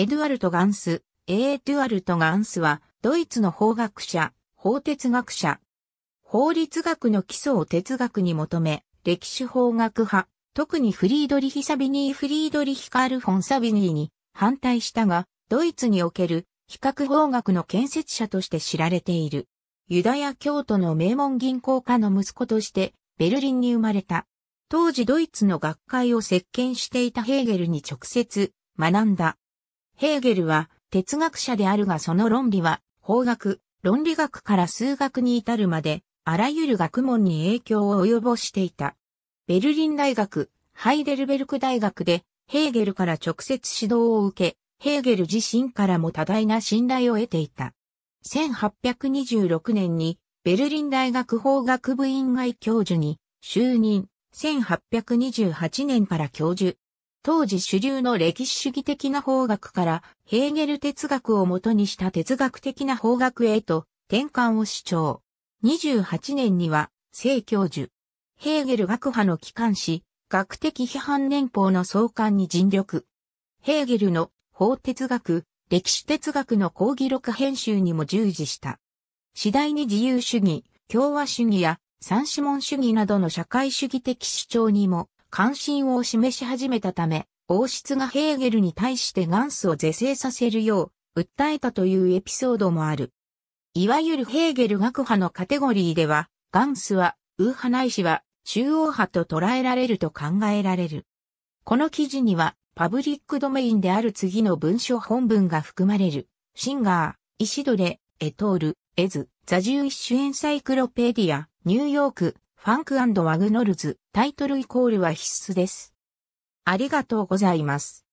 エドゥアルト・ガンス、エドゥアルト・ガンスは、ドイツの法学者、法哲学者。法律学の基礎を哲学に求め、歴史法学派、特にフリードリヒ・サビニー・フリードリヒ・カール・フォン・サビニーに反対したが、ドイツにおける比較法学の建設者として知られている。ユダヤ教徒の名門銀行家の息子として、ベルリンに生まれた。当時ドイツの学会を席巻していたヘーゲルに直接学んだ。ヘーゲルは哲学者であるがその論理は法学、論理学から数学に至るまで、あらゆる学問に影響を及ぼしていた。ベルリン大学、ハイデルベルク大学で、ヘーゲルから直接指導を受け、ヘーゲル自身からも多大な信頼を得ていた。1826年に、ベルリン大学法学部院外教授に就任、1828年から教授、当時主流の歴史主義的な法学からヘーゲル哲学をもとにした哲学的な法学へと転換を主張。28年には、聖教授、ヘーゲル学派の機関誌、学的批判年報の創刊に尽力。ヘーゲルの法哲学、歴史哲学の講義録編集にも従事した。次第に自由主義、共和主義や三子門主義などの社会主義的主張にも関心を示し始めたため、王室がヘーゲルに対してガンスを是正させるよう、訴えたというエピソードもある。いわゆるヘーゲル学派のカテゴリーでは、ガンスは、ウーハないしは、中央派と捉えられると考えられる。この記事には、パブリックドメインである次の文書本文が含まれる。シンガー、イシドレ、エトール、エズ、ザジューイッシュエンサイクロペディア、ニューヨーク、ファンクワグノルズ、タイトルイコールは必須です。ありがとうございます。